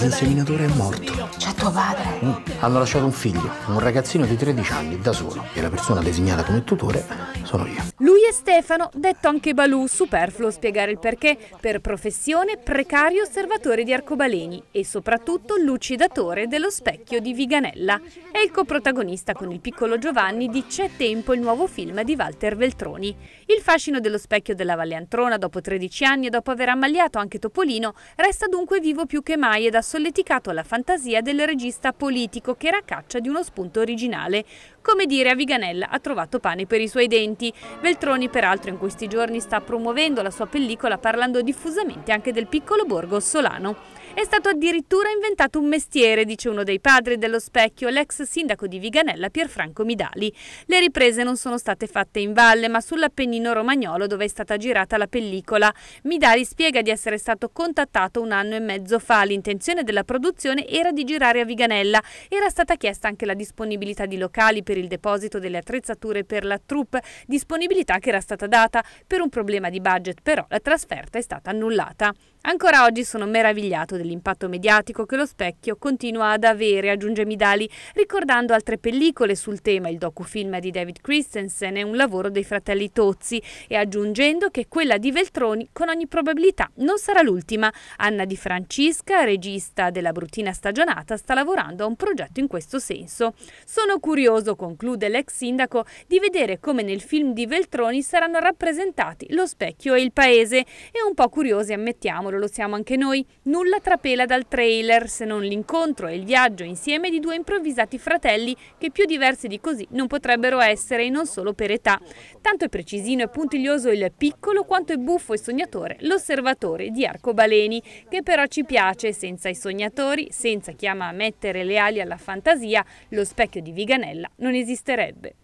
Il seminatore è morto. C'è tuo padre. Mm. Hanno lasciato un figlio, un ragazzino di 13 anni, da solo. E la persona designata come tutore sono io. Lui è Stefano, detto anche Balù, superfluo spiegare il perché, per professione precario osservatore di arcobaleni e soprattutto lucidatore dello specchio di Viganella. È il coprotagonista con il piccolo Giovanni di C'è tempo il nuovo film di Walter Veltroni. Il fascino dello specchio della Valle Antrona dopo 13 anni e dopo aver ammaliato anche Topolino resta dunque vivo più che mai ed ha solleticato la fantasia del regista politico che era a caccia di uno spunto originale. Come dire a Viganella ha trovato pane per i suoi denti. Veltroni Moroni peraltro in questi giorni sta promuovendo la sua pellicola parlando diffusamente anche del piccolo borgo solano. È stato addirittura inventato un mestiere, dice uno dei padri dello specchio, l'ex sindaco di Viganella Pierfranco Midali. Le riprese non sono state fatte in valle, ma sull'Appennino romagnolo dove è stata girata la pellicola. Midali spiega di essere stato contattato un anno e mezzo fa. L'intenzione della produzione era di girare a Viganella. Era stata chiesta anche la disponibilità di locali per il deposito delle attrezzature per la troupe, disponibilità che era stata data. Per un problema di budget però la trasferta è stata annullata. Ancora oggi sono meravigliato dell'impatto mediatico che lo specchio continua ad avere, aggiunge Midali, ricordando altre pellicole sul tema, il docufilm di David Christensen è un lavoro dei fratelli Tozzi e aggiungendo che quella di Veltroni con ogni probabilità non sarà l'ultima. Anna Di Francisca, regista della Brutina stagionata, sta lavorando a un progetto in questo senso. Sono curioso, conclude l'ex sindaco, di vedere come nel film di Veltroni saranno rappresentati lo specchio e il paese. E un po' curiosi, ammettiamolo, lo siamo anche noi. Nulla tra trapela dal trailer, se non l'incontro e il viaggio insieme di due improvvisati fratelli che più diversi di così non potrebbero essere e non solo per età. Tanto è precisino e puntiglioso il piccolo quanto è buffo e sognatore l'osservatore di Arcobaleni, che però ci piace senza i sognatori, senza chi ama mettere le ali alla fantasia, lo specchio di Viganella non esisterebbe.